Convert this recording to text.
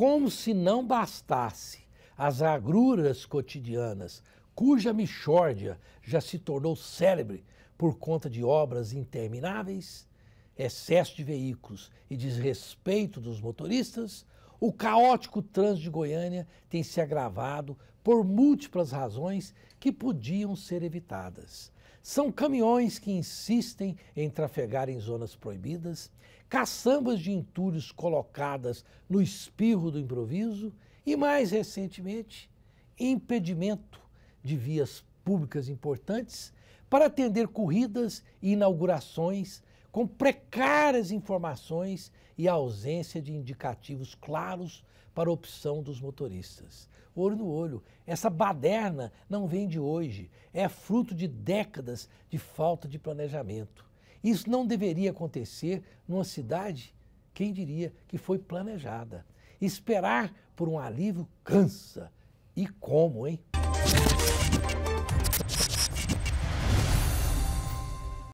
como se não bastasse as agruras cotidianas, cuja mixórdia já se tornou célebre por conta de obras intermináveis, excesso de veículos e desrespeito dos motoristas, o caótico trânsito de Goiânia tem se agravado por múltiplas razões que podiam ser evitadas. São caminhões que insistem em trafegar em zonas proibidas, caçambas de entulhos colocadas no espirro do improviso e, mais recentemente, impedimento de vias públicas importantes para atender corridas e inaugurações com precárias informações e ausência de indicativos claros para a opção dos motoristas. Olho no olho, essa baderna não vem de hoje, é fruto de décadas de falta de planejamento. Isso não deveria acontecer numa cidade, quem diria, que foi planejada. Esperar por um alívio cansa. E como, hein?